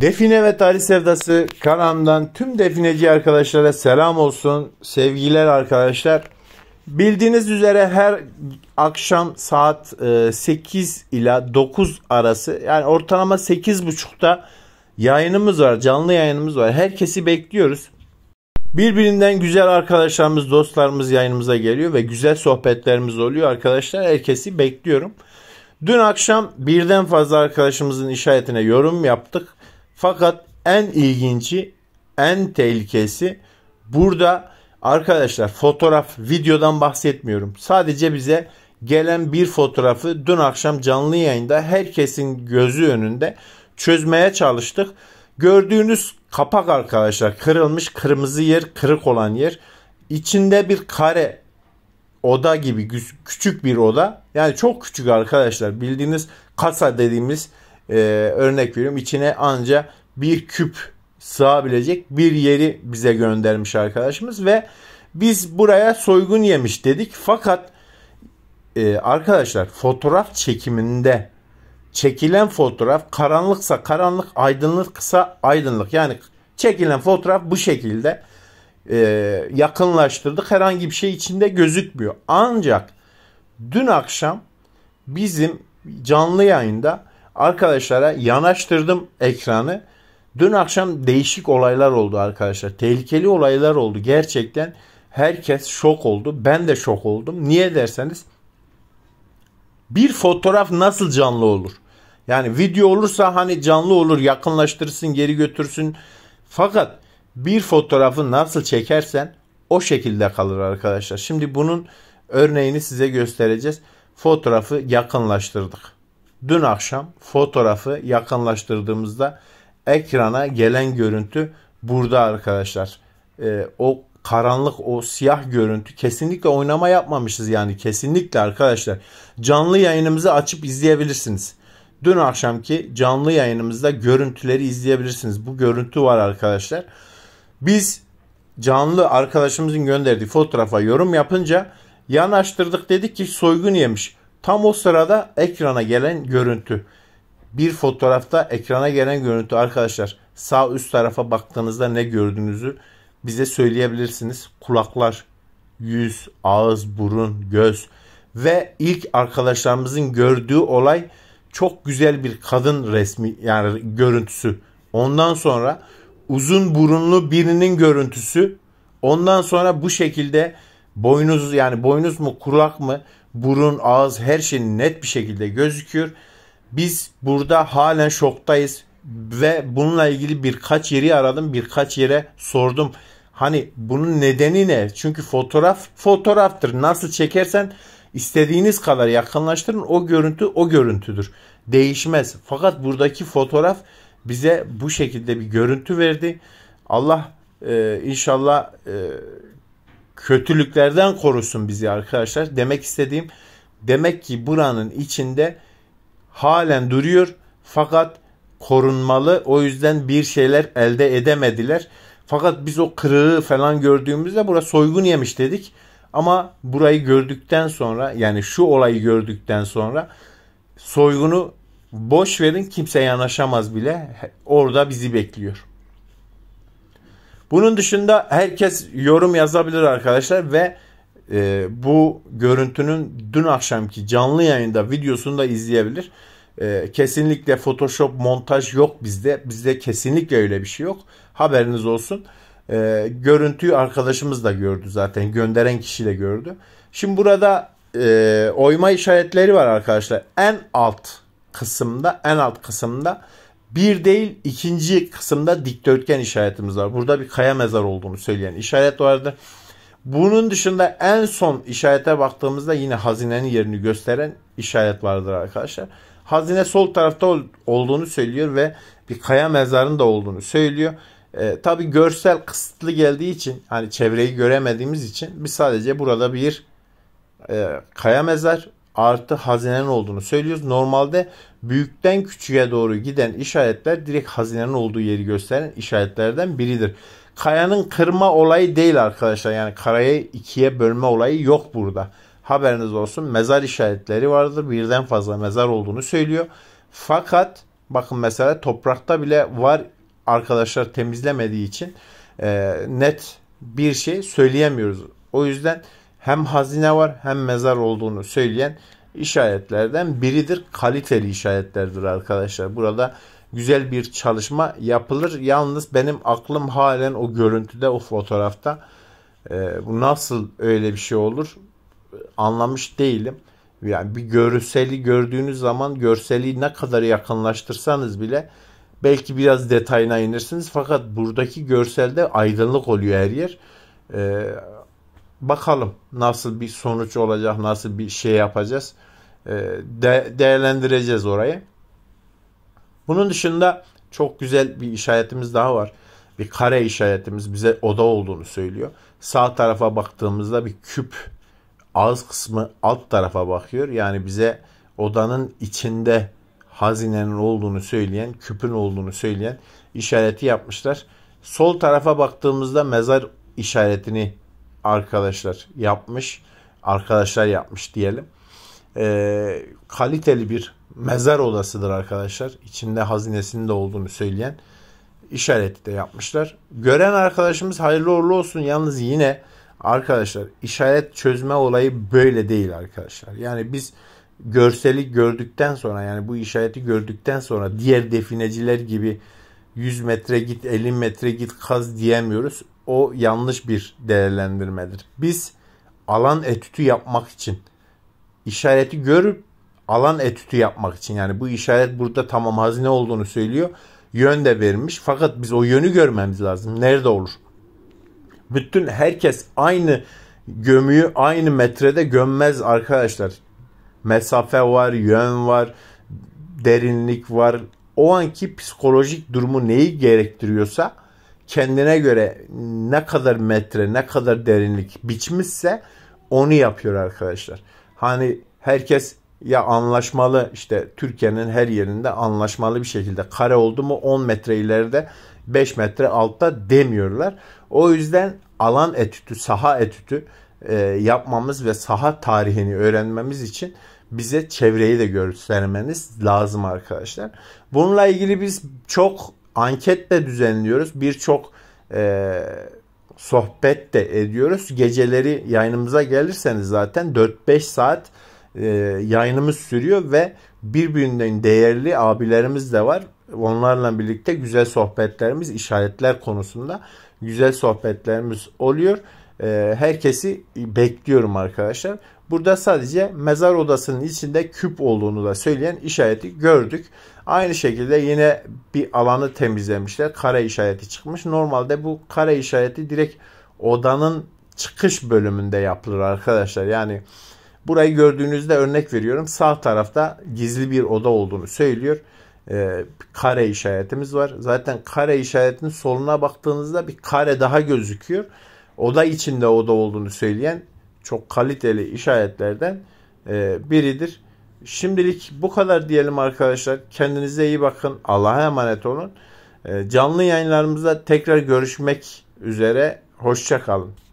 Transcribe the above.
Define ve tarih sevdası kanalımdan tüm defineci arkadaşlara selam olsun. Sevgiler arkadaşlar. Bildiğiniz üzere her akşam saat 8 ile 9 arası yani ortalama 8.30'da yayınımız var. Canlı yayınımız var. Herkesi bekliyoruz. Birbirinden güzel arkadaşlarımız, dostlarımız yayınımıza geliyor ve güzel sohbetlerimiz oluyor arkadaşlar. Herkesi bekliyorum. Dün akşam birden fazla arkadaşımızın işaretine yorum yaptık. Fakat en ilginci, en tehlikesi burada arkadaşlar fotoğraf, videodan bahsetmiyorum. Sadece bize gelen bir fotoğrafı dün akşam canlı yayında herkesin gözü önünde çözmeye çalıştık. Gördüğünüz kapak arkadaşlar kırılmış kırmızı yer, kırık olan yer. İçinde bir kare oda gibi küçük bir oda. Yani çok küçük arkadaşlar bildiğiniz kasa dediğimiz e, örnek veriyorum içine anca bir küp sığabilecek bir yeri bize göndermiş arkadaşımız ve biz buraya soygun yemiş dedik fakat e, arkadaşlar fotoğraf çekiminde çekilen fotoğraf karanlıksa karanlık aydınlıksa aydınlık yani çekilen fotoğraf bu şekilde e, yakınlaştırdık herhangi bir şey içinde gözükmüyor ancak dün akşam bizim canlı yayında arkadaşlara yanaştırdım ekranı. Dün akşam değişik olaylar oldu arkadaşlar. Tehlikeli olaylar oldu gerçekten. Herkes şok oldu. Ben de şok oldum. Niye derseniz bir fotoğraf nasıl canlı olur? Yani video olursa hani canlı olur, yakınlaştırsın, geri götürsün. Fakat bir fotoğrafı nasıl çekersen o şekilde kalır arkadaşlar. Şimdi bunun örneğini size göstereceğiz. Fotoğrafı yakınlaştırdık. Dün akşam fotoğrafı yakınlaştırdığımızda ekrana gelen görüntü burada arkadaşlar. E, o karanlık o siyah görüntü kesinlikle oynama yapmamışız yani kesinlikle arkadaşlar. Canlı yayınımızı açıp izleyebilirsiniz. Dün akşamki canlı yayınımızda görüntüleri izleyebilirsiniz. Bu görüntü var arkadaşlar. Biz canlı arkadaşımızın gönderdiği fotoğrafa yorum yapınca yanaştırdık dedik ki soygun yemiş. Tam o sırada ekrana gelen görüntü. Bir fotoğrafta ekrana gelen görüntü arkadaşlar sağ üst tarafa baktığınızda ne gördüğünüzü bize söyleyebilirsiniz. Kulaklar, yüz, ağız, burun, göz ve ilk arkadaşlarımızın gördüğü olay çok güzel bir kadın resmi yani görüntüsü. Ondan sonra uzun burunlu birinin görüntüsü. Ondan sonra bu şekilde boynuz yani boynuz mu kulak mı burun, ağız her şey net bir şekilde gözüküyor. Biz burada halen şoktayız ve bununla ilgili birkaç yeri aradım, birkaç yere sordum. Hani bunun nedeni ne? Çünkü fotoğraf fotoğraftır. Nasıl çekersen istediğiniz kadar yakınlaştırın o görüntü o görüntüdür. Değişmez. Fakat buradaki fotoğraf bize bu şekilde bir görüntü verdi. Allah e, inşallah e, kötülüklerden korusun bizi arkadaşlar. Demek istediğim demek ki buranın içinde halen duruyor fakat korunmalı. O yüzden bir şeyler elde edemediler. Fakat biz o kırığı falan gördüğümüzde burası soygun yemiş dedik. Ama burayı gördükten sonra yani şu olayı gördükten sonra soygunu boş verin kimse yanaşamaz bile. Orada bizi bekliyor. Bunun dışında herkes yorum yazabilir arkadaşlar ve e, bu görüntünün dün akşamki canlı yayında videosunu da izleyebilir. E, kesinlikle Photoshop montaj yok bizde. Bizde kesinlikle öyle bir şey yok. Haberiniz olsun. E, görüntüyü arkadaşımız da gördü zaten. Gönderen kişi de gördü. Şimdi burada e, oyma işaretleri var arkadaşlar. En alt kısımda en alt kısımda bir değil ikinci kısımda dikdörtgen işaretimiz var. Burada bir kaya mezar olduğunu söyleyen işaret vardı. Bunun dışında en son işarete baktığımızda yine hazinenin yerini gösteren işaret vardır arkadaşlar. Hazine sol tarafta olduğunu söylüyor ve bir kaya mezarının da olduğunu söylüyor. E, tabii görsel kısıtlı geldiği için hani çevreyi göremediğimiz için biz sadece burada bir e, kaya mezar artı hazinen olduğunu söylüyoruz. Normalde büyükten küçüğe doğru giden işaretler direkt hazinenin olduğu yeri gösteren işaretlerden biridir. Kayanın kırma olayı değil arkadaşlar. Yani karayı ikiye bölme olayı yok burada. Haberiniz olsun mezar işaretleri vardır. Birden fazla mezar olduğunu söylüyor. Fakat bakın mesela toprakta bile var arkadaşlar temizlemediği için e, net bir şey söyleyemiyoruz. O yüzden hem hazine var hem mezar olduğunu söyleyen işaretlerden biridir. Kaliteli işaretlerdir arkadaşlar. Burada güzel bir çalışma yapılır. Yalnız benim aklım halen o görüntüde, o fotoğrafta e, bu nasıl öyle bir şey olur anlamış değilim. Yani bir görseli gördüğünüz zaman görseli ne kadar yakınlaştırsanız bile belki biraz detayına inirsiniz. Fakat buradaki görselde aydınlık oluyor her yer. E, bakalım nasıl bir sonuç olacak, nasıl bir şey yapacağız. Ee, de- değerlendireceğiz orayı. Bunun dışında çok güzel bir işaretimiz daha var. Bir kare işaretimiz bize oda olduğunu söylüyor. Sağ tarafa baktığımızda bir küp ağız kısmı alt tarafa bakıyor. Yani bize odanın içinde hazinenin olduğunu söyleyen, küpün olduğunu söyleyen işareti yapmışlar. Sol tarafa baktığımızda mezar işaretini arkadaşlar yapmış. Arkadaşlar yapmış diyelim. E, kaliteli bir mezar odasıdır arkadaşlar. İçinde hazinesinin de olduğunu söyleyen işareti de yapmışlar. Gören arkadaşımız hayırlı uğurlu olsun. Yalnız yine arkadaşlar işaret çözme olayı böyle değil arkadaşlar. Yani biz görseli gördükten sonra yani bu işareti gördükten sonra diğer defineciler gibi 100 metre git 50 metre git kaz diyemiyoruz o yanlış bir değerlendirmedir. Biz alan etütü yapmak için işareti görüp alan etütü yapmak için yani bu işaret burada tamam hazine olduğunu söylüyor. Yön de vermiş fakat biz o yönü görmemiz lazım. Nerede olur? Bütün herkes aynı gömüyü aynı metrede gömmez arkadaşlar. Mesafe var, yön var, derinlik var. O anki psikolojik durumu neyi gerektiriyorsa kendine göre ne kadar metre, ne kadar derinlik biçmişse onu yapıyor arkadaşlar. Hani herkes ya anlaşmalı işte Türkiye'nin her yerinde anlaşmalı bir şekilde kare oldu mu 10 metre ileride 5 metre altta demiyorlar. O yüzden alan etütü, saha etütü e, yapmamız ve saha tarihini öğrenmemiz için bize çevreyi de göstermeniz lazım arkadaşlar. Bununla ilgili biz çok anket de düzenliyoruz. Birçok e, sohbet de ediyoruz. Geceleri yayınımıza gelirseniz zaten 4-5 saat e, yayınımız sürüyor ve birbirinden değerli abilerimiz de var. Onlarla birlikte güzel sohbetlerimiz işaretler konusunda güzel sohbetlerimiz oluyor. E, herkesi bekliyorum arkadaşlar. Burada sadece mezar odasının içinde küp olduğunu da söyleyen işareti gördük. Aynı şekilde yine bir alanı temizlemişler. Kare işareti çıkmış. Normalde bu kare işareti direkt odanın çıkış bölümünde yapılır arkadaşlar. Yani burayı gördüğünüzde örnek veriyorum. Sağ tarafta gizli bir oda olduğunu söylüyor. Ee, kare işaretimiz var. Zaten kare işaretinin soluna baktığınızda bir kare daha gözüküyor. Oda içinde oda olduğunu söyleyen çok kaliteli işaretlerden e, biridir. Şimdilik bu kadar diyelim arkadaşlar. Kendinize iyi bakın. Allah'a emanet olun. E, canlı yayınlarımızda tekrar görüşmek üzere. Hoşçakalın.